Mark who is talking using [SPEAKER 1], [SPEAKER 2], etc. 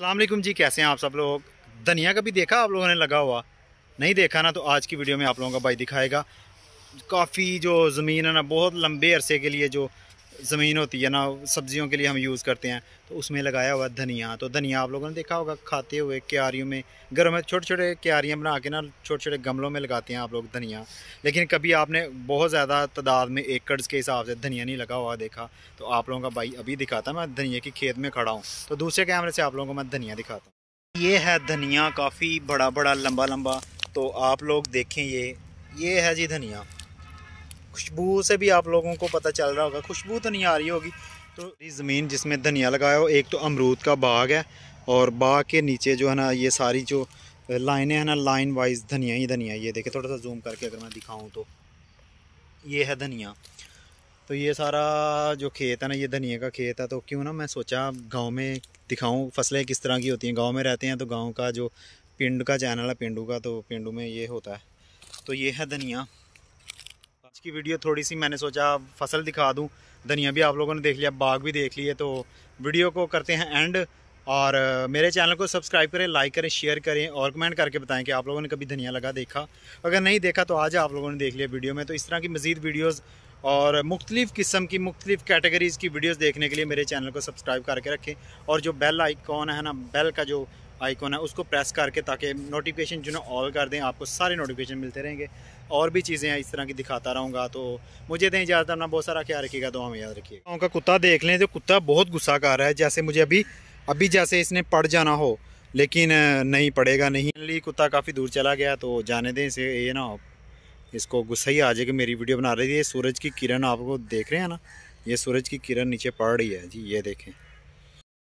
[SPEAKER 1] अल्लाम जी कैसे हैं आप सब लोग धनिया का भी देखा आप लोगों ने लगा हुआ नहीं देखा ना तो आज की वीडियो में आप लोगों का भाई दिखाएगा काफ़ी जो ज़मीन है ना बहुत लंबे अरसे के लिए जो ज़मीन होती है ना सब्जियों के लिए हम यूज़ करते हैं तो उसमें लगाया हुआ धनिया तो धनिया आप लोगों ने देखा होगा खाते हुए क्यारियों में गर्म में छोटे छोटे क्यारियाँ बना के ना छोटे छोटे गमलों में लगाते हैं आप लोग धनिया लेकिन कभी आपने बहुत ज़्यादा तादाद में एकड़ के हिसाब से धनिया नहीं लगा हुआ देखा तो आप लोगों का भाई अभी दिखाता मैं धनिया की खेत में खड़ा हूँ तो दूसरे कैमरे से आप लोगों को मैं धनिया दिखाता हूँ ये है धनिया काफ़ी बड़ा बड़ा लम्बा लम्बा तो आप लोग देखें ये ये है जी धनिया खुशबू से भी आप लोगों को पता चल रहा होगा खुशबू तो नहीं आ रही होगी तो ज़मीन जिसमें धनिया लगाया हो एक तो अमरूद का बाग है और बाग के नीचे जो है ना ये सारी जो लाइनें हैं ना लाइन वाइज धनिया ही धनिया ये देखे थोड़ा सा जूम करके अगर मैं दिखाऊँ तो ये है धनिया तो ये सारा जो खेत है ना ये धनिया का खेत है तो क्यों ना मैं सोचा गांव में दिखाऊं फसलें किस तरह की होती हैं गांव में रहते हैं तो गांव का जो पिंड का चैनल है पेंडू का तो पेंडू में ये होता है तो ये है धनिया की वीडियो थोड़ी सी मैंने सोचा फसल दिखा दूँ धनिया भी आप लोगों ने देख लिया बाग भी देख लिए तो वीडियो को करते हैं एंड और मेरे चैनल को सब्सक्राइब करें लाइक करें शेयर करें और कमेंट करके बताएं कि आप लोगों ने कभी धनिया लगा देखा अगर नहीं देखा तो आज आप लोगों ने देख लिया वीडियो में तो इस तरह की मज़ीद वीडियोज़ और मुख्तलिफ़ किस्म की मुख्तलिफ़ कैटेगरीज़ की वीडियोस देखने के लिए मेरे चैनल को सब्सक्राइब करके रखें और जो बेल आइकॉन है ना बेल का जो आइकॉन है उसको प्रेस करके ताकि नोटिफिकेशन जो ना ऑल कर दें आपको सारे नोटिफिकेशन मिलते रहेंगे और भी चीज़ें हैं इस तरह की दिखाता रहूँगा तो मुझे दें इजाज़त अपना बहुत सारा ख्याल रखिएगा तो हमें याद रखिएगा उनका कुत्ता देख लें तो कुत्ता बहुत गुस्सा कर रहा है जैसे मुझे अभी अभी जैसे इसने पड़ जाना हो लेकिन नहीं पड़ेगा नहीं कुत्ता काफ़ी दूर चला गया तो जाने दें इसे ये ना इसको गुस्सा ही आ जाए कि मेरी वीडियो बना रही है सूरज की किरण आपको देख रहे हैं ना ये सूरज की किरण नीचे पड़ रही है जी ये देखें